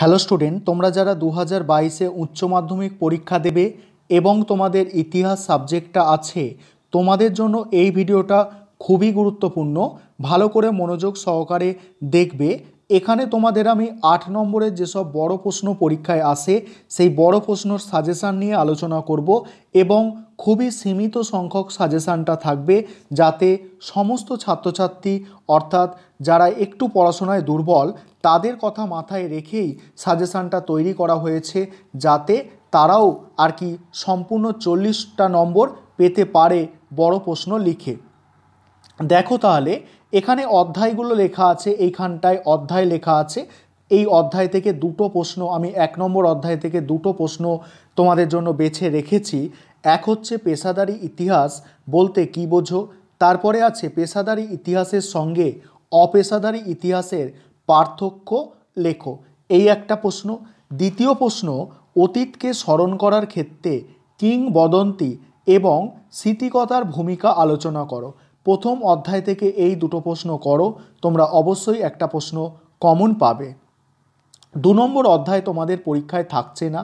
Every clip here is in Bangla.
হ্যালো স্টুডেন্ট তোমরা যারা দু হাজার বাইশে উচ্চ মাধ্যমিক পরীক্ষা দেবে এবং তোমাদের ইতিহাস সাবজেক্টটা আছে তোমাদের জন্য এই ভিডিওটা খুবই গুরুত্বপূর্ণ ভালো করে মনোযোগ সহকারে দেখবে এখানে তোমাদের আমি আট নম্বরের যেসব বড় প্রশ্ন পরীক্ষায় আসে সেই বড় প্রশ্নর সাজেশান নিয়ে আলোচনা করব এবং খুবই সীমিত সংখ্যক সাজেশানটা থাকবে যাতে সমস্ত ছাত্রছাত্রী অর্থাৎ যারা একটু পড়াশোনায় দুর্বল তাদের কথা মাথায় রেখেই সাজেশানটা তৈরি করা হয়েছে যাতে তারাও আর কি সম্পূর্ণ চল্লিশটা নম্বর পেতে পারে বড় প্রশ্ন লিখে দেখো তাহলে এখানে অধ্যায়গুলো লেখা আছে এইখানটায় অধ্যায় লেখা আছে এই অধ্যায় থেকে দুটো প্রশ্ন আমি এক নম্বর অধ্যায় থেকে দুটো প্রশ্ন তোমাদের জন্য বেছে রেখেছি এক হচ্ছে পেশাদারি ইতিহাস বলতে কি বোঝো তারপরে আছে পেশাদারি ইতিহাসের সঙ্গে অপেশাদারি ইতিহাসের পার্থক্য লেখো এই একটা প্রশ্ন দ্বিতীয় প্রশ্ন অতীতকে স্মরণ করার ক্ষেত্রে কিংবদন্তি এবং স্মৃতিকতার ভূমিকা আলোচনা করো প্রথম অধ্যায় থেকে এই দুটো প্রশ্ন করো তোমরা অবশ্যই একটা প্রশ্ন কমন পাবে দু নম্বর অধ্যায় তোমাদের পরীক্ষায় থাকছে না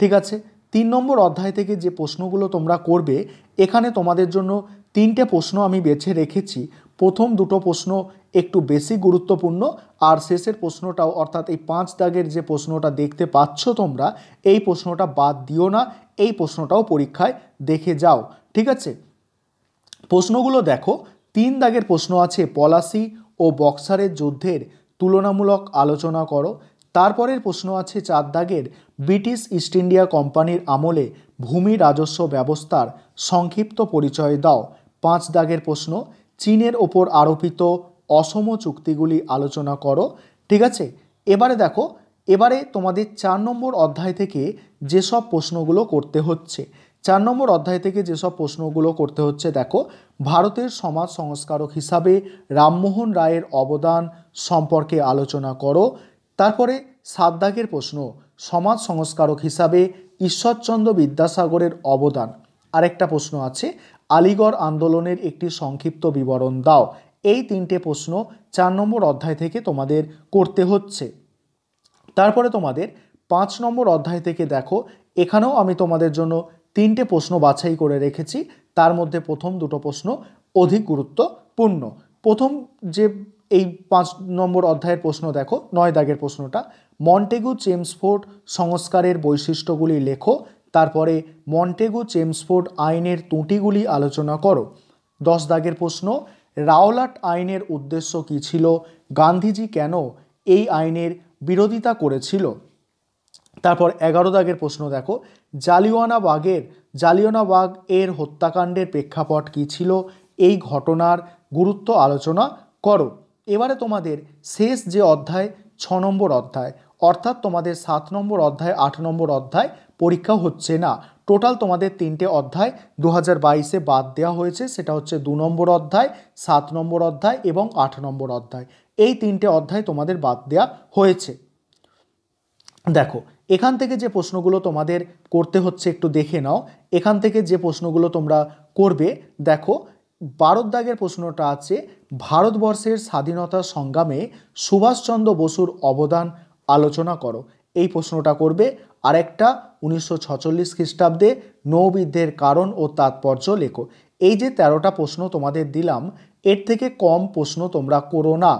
ঠিক আছে তিন নম্বর অধ্যায় থেকে যে প্রশ্নগুলো তোমরা করবে এখানে তোমাদের জন্য তিনটে প্রশ্ন আমি বেছে রেখেছি প্রথম দুটো প্রশ্ন একটু বেশি গুরুত্বপূর্ণ আর শেষের প্রশ্নটাও অর্থাৎ এই পাঁচ দাগের যে প্রশ্নটা দেখতে পাচ্ছ তোমরা এই প্রশ্নটা বাদ দিও না এই প্রশ্নটাও পরীক্ষায় দেখে যাও ঠিক আছে প্রশ্নগুলো দেখো তিন দাগের প্রশ্ন আছে পলাশি ও বক্সারের যুদ্ধের তুলনামূলক আলোচনা করো তারপরের প্রশ্ন আছে চার দাগের ব্রিটিশ ইস্ট ইন্ডিয়া কোম্পানির আমলে ভূমি রাজস্ব ব্যবস্থার সংক্ষিপ্ত পরিচয় দাও পাঁচ দাগের প্রশ্ন চীনের ওপর আরোপিত অসম চুক্তিগুলি আলোচনা করো ঠিক আছে এবারে দেখো এবারে তোমাদের চার নম্বর অধ্যায় থেকে যেসব প্রশ্নগুলো করতে হচ্ছে চার নম্বর অধ্যায় থেকে যেসব প্রশ্নগুলো করতে হচ্ছে দেখো ভারতের সমাজ সংস্কারক হিসাবে রামমোহন রায়ের অবদান সম্পর্কে আলোচনা করো তারপরে সাদ্দাগের প্রশ্ন সমাজ সংস্কারক হিসাবে ঈশ্বরচন্দ্র বিদ্যাসাগরের অবদান আরেকটা প্রশ্ন আছে আলিগড় আন্দোলনের একটি সংক্ষিপ্ত বিবরণ দাও এই তিনটে প্রশ্ন চার নম্বর অধ্যায় থেকে তোমাদের করতে হচ্ছে তারপরে তোমাদের পাঁচ নম্বর অধ্যায় থেকে দেখো এখানেও আমি তোমাদের জন্য তিনটে প্রশ্ন বাছাই করে রেখেছি তার মধ্যে প্রথম দুটো প্রশ্ন অধিক গুরুত্বপূর্ণ প্রথম যে এই পাঁচ নম্বর অধ্যায়ের প্রশ্ন দেখো নয় দাগের প্রশ্নটা মন্টেগু চেমসফোর্ড সংস্কারের বৈশিষ্ট্যগুলি লেখো তারপরে মন্টেগু চেমসফোর্ড আইনের ত্রুটিগুলি আলোচনা করো দশ দাগের প্রশ্ন রাওলাট আইনের উদ্দেশ্য কী ছিল গান্ধীজি কেন এই আইনের বিরোধিতা করেছিল তারপর এগারো দাগের প্রশ্ন দেখো জালিওয়ানাবাগের জালিওনাবাগ এর হত্যাকাণ্ডের প্রেক্ষাপট কী ছিল এই ঘটনার গুরুত্ব আলোচনা করো এবারে তোমাদের শেষ যে অধ্যায় ছ নম্বর অধ্যায় অর্থাৎ তোমাদের সাত নম্বর অধ্যায় আট নম্বর অধ্যায় পরীক্ষা হচ্ছে না টোটাল তোমাদের তিনটে অধ্যায় দু হাজার বাইশে বাদ দেওয়া হয়েছে সেটা হচ্ছে দু নম্বর অধ্যায় সাত নম্বর অধ্যায় এবং আট নম্বর অধ্যায় এই তিনটে অধ্যায় তোমাদের বাদ দেওয়া হয়েছে দেখো এখান থেকে যে প্রশ্নগুলো তোমাদের করতে হচ্ছে একটু দেখে নাও এখান থেকে যে প্রশ্নগুলো তোমরা করবে দেখো বারোর দাগের প্রশ্নটা আছে ভারতবর্ষের স্বাধীনতা সংগ্রামে সুভাষচন্দ্র বসুর অবদান আলোচনা করো এই প্রশ্নটা করবে আরেকটা উনিশশো ছচল্লিশ খ্রিস্টাব্দে নৌবিদ্ধের কারণ ও তাৎপর্য লেখো এই যে তেরোটা প্রশ্ন তোমাদের দিলাম এর থেকে কম প্রশ্ন তোমরা করো না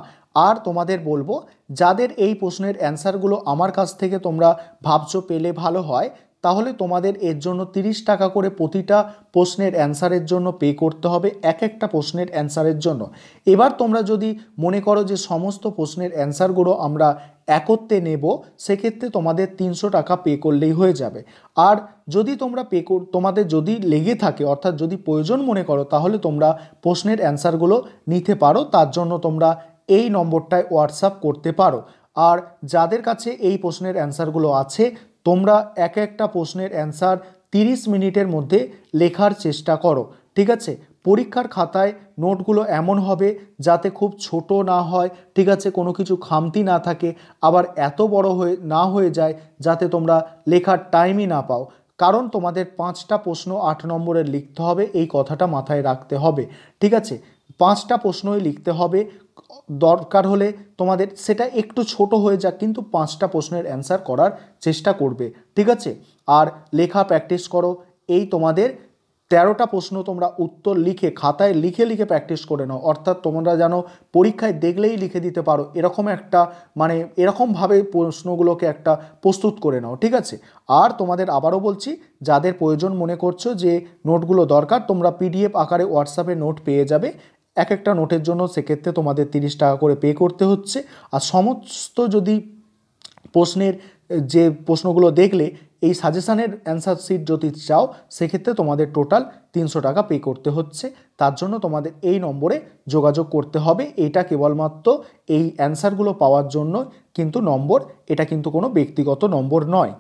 আর তোমাদের বলবো যাদের এই প্রশ্নের অ্যান্সারগুলো আমার কাছ থেকে তোমরা ভাবছো পেলে ভালো হয় তাহলে তোমাদের এর জন্য 30 টাকা করে প্রতিটা প্রশ্নের অ্যান্সারের জন্য পে করতে হবে এক একটা প্রশ্নের অ্যান্সারের জন্য এবার তোমরা যদি মনে করো যে সমস্ত প্রশ্নের অ্যান্সারগুলো আমরা একত্রে নেব সেক্ষেত্রে তোমাদের তিনশো টাকা পে করলেই হয়ে যাবে আর যদি তোমরা পে তোমাদের যদি লেগে থাকে অর্থাৎ যদি প্রয়োজন মনে করো তাহলে তোমরা প্রশ্নের অ্যান্সারগুলো নিতে পারো তার জন্য তোমরা এই নম্বরটায় হোয়াটসঅ্যাপ করতে পারো আর যাদের কাছে এই প্রশ্নের অ্যান্সারগুলো আছে তোমরা এক একটা প্রশ্নের অ্যান্সার তিরিশ মিনিটের মধ্যে লেখার চেষ্টা করো ঠিক আছে পরীক্ষার খাতায় নোটগুলো এমন হবে যাতে খুব ছোট না হয় ঠিক আছে কোনো কিছু খামতি না থাকে আবার এত বড় হয়ে না হয়ে যায় যাতে তোমরা লেখার টাইমই না পাও কারণ তোমাদের পাঁচটা প্রশ্ন আট নম্বরের লিখতে হবে এই কথাটা মাথায় রাখতে হবে ঠিক আছে পাঁচটা প্রশ্নই লিখতে হবে দরকার হলে তোমাদের সেটা একটু ছোট হয়ে যাক কিন্তু পাঁচটা প্রশ্নের অ্যান্সার করার চেষ্টা করবে ঠিক আছে আর লেখা প্র্যাকটিস করো এই তোমাদের তেরোটা প্রশ্ন তোমরা উত্তর লিখে খাতায় লিখে লিখে প্র্যাকটিস করে নাও অর্থাৎ তোমরা যেন পরীক্ষায় দেখলেই লিখে দিতে পারো এরকম একটা মানে এরকমভাবে প্রশ্নগুলোকে একটা প্রস্তুত করে নাও ঠিক আছে আর তোমাদের আবারও বলছি যাদের প্রয়োজন মনে করছো যে নোটগুলো দরকার তোমরা পিডিএফ আকারে হোয়াটসঅ্যাপে নোট পেয়ে যাবে এক একটা নোটের জন্য সেক্ষেত্রে তোমাদের তিরিশ টাকা করে পে করতে হচ্ছে আর সমস্ত যদি প্রশ্নের যে প্রশ্নগুলো দেখলে এই সাজেশানের অ্যান্সার শিট যদি চাও সেক্ষেত্রে তোমাদের টোটাল তিনশো টাকা পে করতে হচ্ছে তার জন্য তোমাদের এই নম্বরে যোগাযোগ করতে হবে এটা কেবলমাত্র এই অ্যান্সারগুলো পাওয়ার জন্য কিন্তু নম্বর এটা কিন্তু কোনো ব্যক্তিগত নম্বর নয়